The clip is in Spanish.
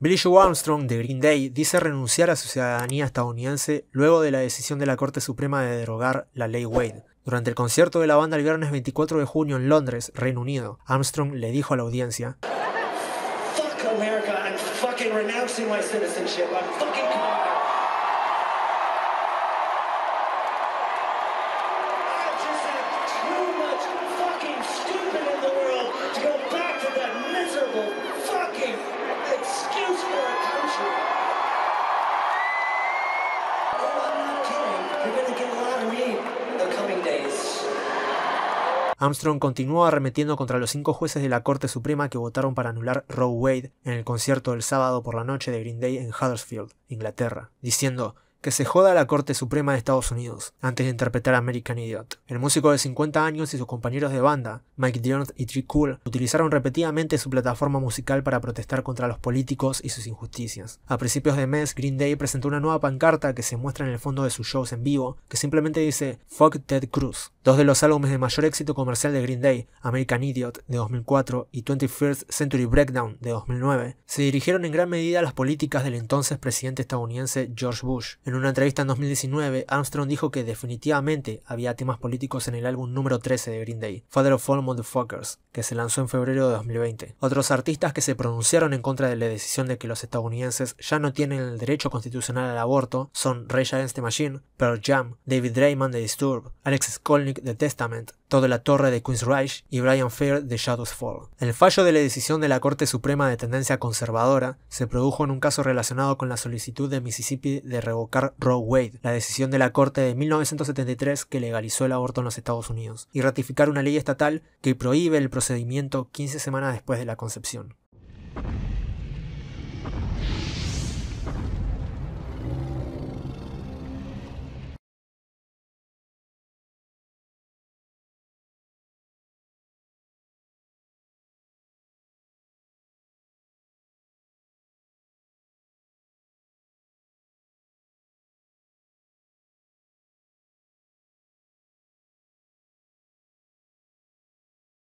Billy Joe Armstrong de Green Day dice renunciar a su ciudadanía estadounidense luego de la decisión de la Corte Suprema de derogar la ley Wade. Durante el concierto de la banda el viernes 24 de junio en Londres, Reino Unido, Armstrong le dijo a la audiencia: Fuck America, fucking fucking Armstrong continuó arremetiendo contra los cinco jueces de la Corte Suprema que votaron para anular Roe Wade en el concierto del sábado por la noche de Green Day en Huddersfield, Inglaterra, diciendo que se joda a la Corte Suprema de Estados Unidos antes de interpretar American Idiot. El músico de 50 años y sus compañeros de banda, Mike Dion y Trick Cool, utilizaron repetidamente su plataforma musical para protestar contra los políticos y sus injusticias. A principios de mes, Green Day presentó una nueva pancarta que se muestra en el fondo de sus shows en vivo, que simplemente dice Fuck Ted Cruz. Dos de los álbumes de mayor éxito comercial de Green Day, American Idiot de 2004 y 21st Century Breakdown de 2009, se dirigieron en gran medida a las políticas del entonces presidente estadounidense George Bush. En una entrevista en 2019, Armstrong dijo que definitivamente había temas políticos en el álbum número 13 de Green Day, Father of All Motherfuckers, que se lanzó en febrero de 2020. Otros artistas que se pronunciaron en contra de la decisión de que los estadounidenses ya no tienen el derecho constitucional al aborto son Ray Against the Machine, Pearl Jam, David Draymond de Disturbed, Alex Skolnick de Testament, todo la torre de Queen's y Brian Fair de Shadows Fall. El fallo de la decisión de la Corte Suprema de tendencia conservadora se produjo en un caso relacionado con la solicitud de Mississippi de revocar Roe Wade, la decisión de la Corte de 1973 que legalizó el aborto en los Estados Unidos, y ratificar una ley estatal que prohíbe el procedimiento 15 semanas después de la concepción.